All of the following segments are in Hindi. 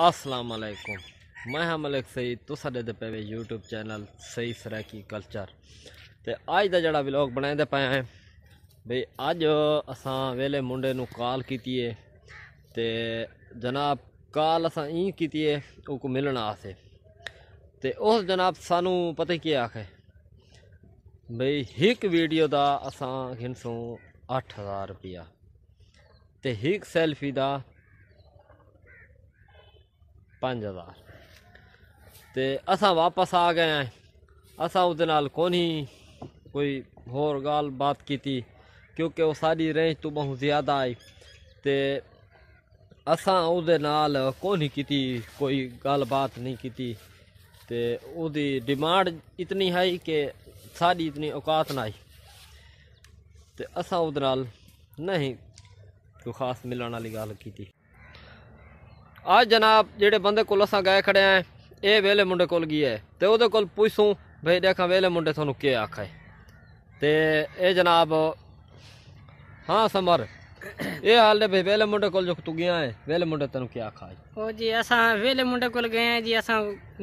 ਅਲੈਕੁਮ ਮੈਂ ਹਾਂ ਮਲਕ ਸਈਦ ਤੋਂ ਸਾਡੇ ਦੇ ਪਵੇ YouTube ਚੈਨਲ ਸਈ ਸਰਾਕੀ ਕਲਚਰ ਤੇ ਅੱਜ ਦਾ ਜਿਹੜਾ ਵਲੌਗ ਬਣਾਉਂਦੇ ਪਏ ਆਂ ਬਈ ਅੱਜ ਅਸਾਂ ਵੇਲੇ ਮੁੰਡੇ ਨੂੰ ਕਾਲ ਕੀਤੀ ਏ ਤੇ ਜਨਾਬ ਕਾਲ ਅਸਾਂ ਇਹ ਕੀਤੀ ਏ ਉਹ ਕੋ ਮਿਲਣ ਆਸੇ ਤੇ ਉਸ ਜਨਾਬ ਸਾਨੂੰ ਪਤਾ ਕੀ ਆਖੇ ਬਈ ਇੱਕ ਵੀਡੀਓ ਦਾ ਅਸਾਂ ਹਿੰਸੋਂ 8000 ਰੁਪਿਆ ਤੇ ਇੱਕ ਸੈਲਫੀ ਦਾ ਪੰਜ ਹਜ਼ਾਰ ਤੇ ਅਸਾਂ ਵਾਪਸ ਆ ਗਏ ਆਂ ਅਸਾਂ ਉਹਦੇ ਨਾਲ ਕੋਨੀ ਕੋਈ ਹੋਰ ਗੱਲ ਬਾਤ ਕੀਤੀ ਕਿਉਂਕਿ ਉਹ ਸਾਡੀ ਰੇਂਜ ਤੋਂ ਬਹੁਤ ਜ਼ਿਆਦਾ ਆਈ ਤੇ ਅਸਾਂ ਉਹਦੇ ਨਾਲ ਕੋਨੀ ਕੀਤੀ ਕੋਈ ਗੱਲਬਾਤ ਨਹੀਂ ਕੀਤੀ ਤੇ ਉਹਦੀ ਡਿਮਾਂਡ ਇਤਨੀ ਹੈ ਕਿ ਸਾਡੀ ਇਤਨੀ ਔਕਾਤ ਨਾ ਆਈ ਤੇ ਅਸਾਂ ਉਹਦੇ ਨਾਲ ਨਹੀਂ ਕੋਈ ਖਾਸ ਮਿਲਣ ਵਾਲੀ ਗੱਲ ਕੀਤੀ ਆ ਜਨਾਬ ਜਿਹੜੇ ਬੰਦੇ ਕੋਲ ਅਸਾਂ ਗਏ ਖੜੇ ਆ ਇਹ ਵੇਲੇ ਮੁੰਡੇ ਕੋਲ ਗਿਆ ਤੇ ਉਹਦੇ ਕੋਲ ਪੁੱਛੂੰ ਭਈ ਦੇਖਾਂ ਵੇਲੇ ਮੁੰਡੇ ਤੁਹਾਨੂੰ ਕੀ ਆਖਾ ਤੇ ਇਹ ਜਨਾਬ ਹਾਂ ਸਮਰ ਇਹ ਹਾਲ ਦੇ ਭਈ ਵੇਲੇ ਮੁੰਡੇ ਕੋਲ ਜੋ ਤੂੰ ਗਿਆ ਹੈ ਵੇਲੇ ਮੁੰਡੇ ਤੈਨੂੰ ਕੀ ਆਖਾ ਹੋ ਜੀ ਅਸਾਂ ਵੇਲੇ ਮੁੰਡੇ ਕੋਲ ਗਏ ਆ ਜੀ ਅਸਾਂ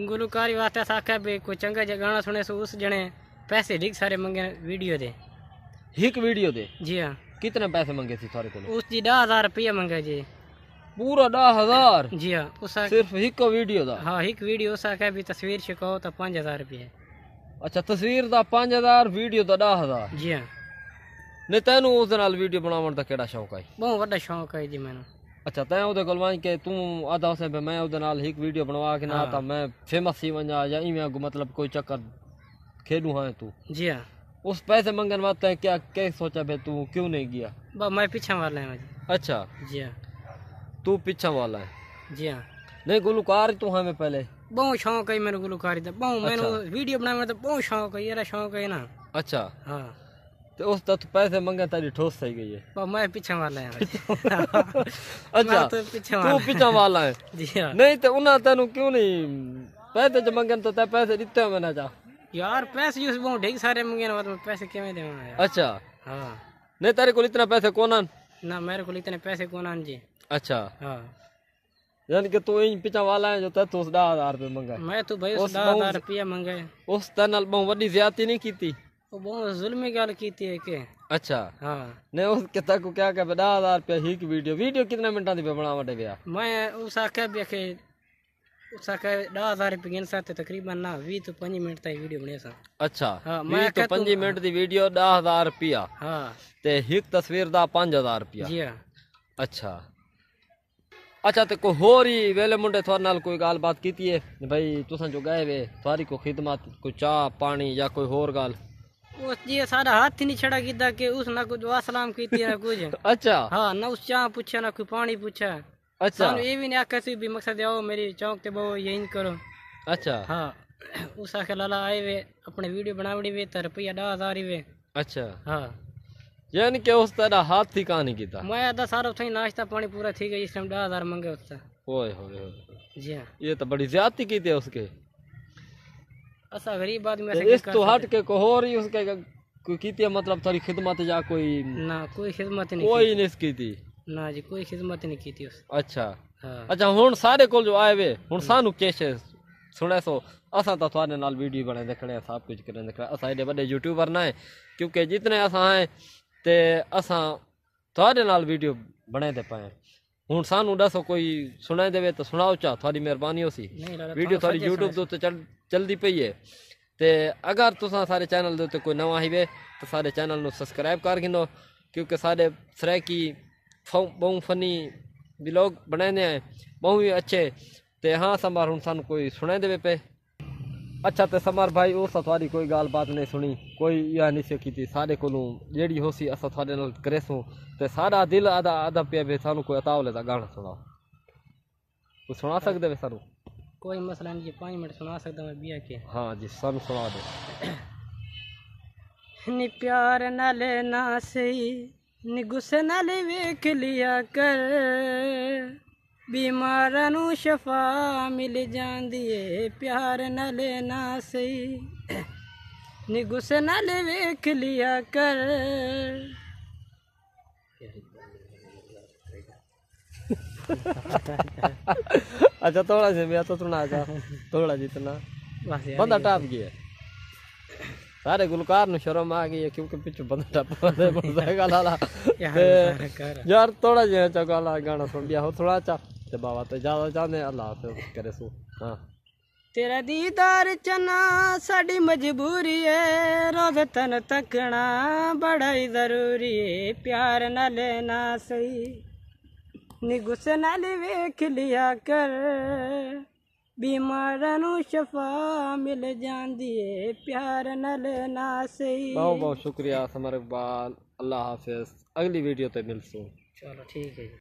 ਗੁਰੂਕਾਰੀ ਵਾਸਤੇ ਅਸਾਂ ਆਖਿਆ ਵੀ ਕੋਈ ਚੰਗਾ ਜਿਹਾ ਗਾਣਾ ਸੁਣੇ ਸੋ ਉਸ ਜਣੇ ਪੈਸੇ ਢਿਕ ਸਾਰੇ ਮੰਗੇ ਵੀਡੀਓ ਦੇ ਇੱਕ ਵੀਡੀਓ ਦੇ ਜੀ ਹਾਂ ਕਿੰਨੇ ਪੈਸੇ ਮੰਗੇ ਸੀ ਤੁਹਾਡੇ ਕੋਲ ਉਸ ਜੀ 10000 ਰੁਪਏ ਮੰਗੇ ਜੀ पूरा ॾह हज़ार जी हाँ उसा सिर्फ़ हिकु वीडियो दा हाँ हिकु वीडियो उसा का भी तस्वीर छिको तो त पंज हज़ार रुपये अच्छा तस्वीर दा पंज हज़ार वीडियो दा ॾह हज़ार जी हाँ ने तैनू उस नाल वीडियो बनावण दा केड़ा शौक है बहुत वड्डा शौक है जी मैनू अच्छा तैं ओदे कोल वञ के तूं आदा उसे पे मैं ओदे नाल हिकु वीडियो बनवा के ना हाँ। त मैं फेमस थी वञा या इवें को मतलब कोई चक्कर खेलू हां तू जी हाँ उस पैसे मंगन वास्ते क्या क्या सोचा बे तू क्यों नहीं गया मैं पीछे मार लेना अच्छा जी हाँ तू पीछा वाला है जी हाँ नहीं गुलकार तू हमें पहले बहुत शौक है मेरे गुलकारी का बहुत मैंने अच्छा। वीडियो बनाने तो बहुत शौक है यार शौक है ना अच्छा हाँ तो उस तक पैसे मंगे तारी ठोस सही गई है मैं पीछे वाला है अच्छा तो पीछे वाला तू पीछे वाला है जी हाँ नहीं तो उन्हें तेन क्यों नहीं पैसे जो मंगन तो ते पैसे दिते हो मैंने जा यार पैसे यूस बहुत ढेर सारे मंगे ना मैं पैसे किवें देवां अच्छा हां नहीं तेरे को इतना पैसे कोनन ना मेरे को इतने पैसे कोनन जी अच्छा हाँ यानी कि तू इन पिचा वाला है जो तो दा हजार मंगा मैं तो भाई उस दा रुपया मंगा उस तन अल्बम वडी ज्यादा नहीं की वो बहुत जुल्मी गाल की थी के अच्छा हाँ ने उस किता को क्या कहे दा हजार ही की वीडियो वीडियो कितने मिनटा दी बनावा दे भैया मैं उस आके देखे उस आके दा हजार रुपये तकरीबन ना 20 तो 5 मिनट तक वीडियो बने सा अच्छा हां मैं तो 5 मिनट दी वीडियो 10000 रुपया हां ते एक तस्वीर दा 5000 रुपया जी हां अच्छा अच्छा तो कोई होर ही वेले मुंडे थोड़े नाल कोई गाल बात की है भाई तुसा जो गए वे थोड़ी को खिदमत कोई चाह पानी या कोई होर गाल उस जी सारा हाथ नहीं छड़ा कीता उस ना कुछ कुछ अच्छा हाँ, ना उस चाह पूछा ना कोई पानी पूछा अच्छा ये भी नहीं भी मकसद आओ मेरी चौक ते बहु यही करो अच्छा हाँ, उस लाला आए वे अपने वीडियो बनावड़ी वे तो रुपया डा हजार वे अच्छा हाँ यानी के उस तरह हाथ ही कहानी की था मैं आधा सारा उठाई नाश्ता पानी पूरा ठीक है इस टाइम दस हजार मंगे उससे ओए होए होए जी हाँ ये तो बड़ी ज्यादती की थी उसके ऐसा गरीब आदमी तो इस तो हट के को हो रही उसके कोई की मतलब थोड़ी खिदमत या कोई ना कोई खिदमत नहीं कोई नहीं की थी ना जी कोई खिदमत नहीं की थी उस अच्छा हाँ। अच्छा हूँ सारे को जो आए वे हूँ हाँ। सानू किश सुने सो असा तो थोड़े नाल वीडियो बने देखने सब कुछ करने देखने असा एडे बड़े यूट्यूबर ना है क्योंकि जितने असा हैं ਤੇ ਅਸਾਂ ਤੁਹਾਡੇ ਨਾਲ ਵੀਡੀਓ ਬਣੇ ਤੇ ਪਾਏ ਹੁਣ ਸਾਨੂੰ ਦੱਸੋ ਕੋਈ ਸੁਣਾ ਦੇਵੇ ਤਾਂ ਸੁਣਾਓ ਚਾ ਤੁਹਾਡੀ ਮਿਹਰਬਾਨੀ ਹੋਸੀ ਵੀਡੀਓ ਤੁਹਾਡੀ YouTube ਦੇ ਉੱਤੇ ਚੱਲਦੀ ਪਈ ਹੈ ਤੇ ਅਗਰ ਤੁਸੀਂ ਸਾਰੇ ਚੈਨਲ ਦੇ ਉੱਤੇ ਕੋਈ ਨਵਾਂ ਆਈਵੇ ਤਾਂ ਸਾਡੇ ਚੈਨਲ ਨੂੰ ਸਬਸਕ੍ਰਾਈਬ ਕਰ ਗਿੰਦੋ ਕਿਉਂਕਿ ਸਾਡੇ ਸਰੈਕੀ ਬਹੁਤ ਫਨੀ ਵਲੌਗ ਬਣਾਉਂਦੇ ਆ ਬਹੁਤ ਹੀ ਅੱਛੇ ਤੇ ਹਾਂ ਸਮਾਰ ਹੁਣ ਸਾਨੂੰ ਕੋਈ ਸੁਣਾ ਦੇਵੇ ਪੇ अच्छा तो समर भाई उस थोड़ी कोई गाल बात नहीं सुनी कोई यह नहीं की थी सारे को जेड़ी होसी अस थोड़े नाल करेसूं तो सारा दिल आदा आदा पे भी सानू कोई अताओ लेता गाना सुनाओ तो सुना सकते वे सानू कोई मसला नहीं पाँच मिनट सुना सकता मैं बिया के हाँ जी सानू सुना दो नी प्यार नाल ना सही नी गुस्से नाल वेख लिया कर बीमारा शफा मिल जाती है प्यार न लेना सही ਨੀ ਗੁੱਸੇ ਨਾਲ ਵੇਖ ਲਿਆ ਕਰ अच्छा थोड़ा से मैं तो थोड़ा सा थोड़ा जितना बंदा टाप तो। गया सारे गुलकार ने शर्म आ गई है क्योंकि पीछे बंदा टाप लाला यार थोड़ा जो चौका गाना सुन लिया हो थोड़ा अच्छा जब आवाज ज्यादा जाने अल्लाह करे सो हाँ तेरा दीदार चना साड़ी मजबूरी है रोज तन तकना बड़ा ही जरूरी है प्यार न लेना सही नी गुस्से नाल लिया कर बीमार शफा मिल जाती है प्यार न लेना सही बहुत बहुत शुक्रिया समर इकबाल अल्लाह हाफिज अगली वीडियो तो मिलसू चलो ठीक है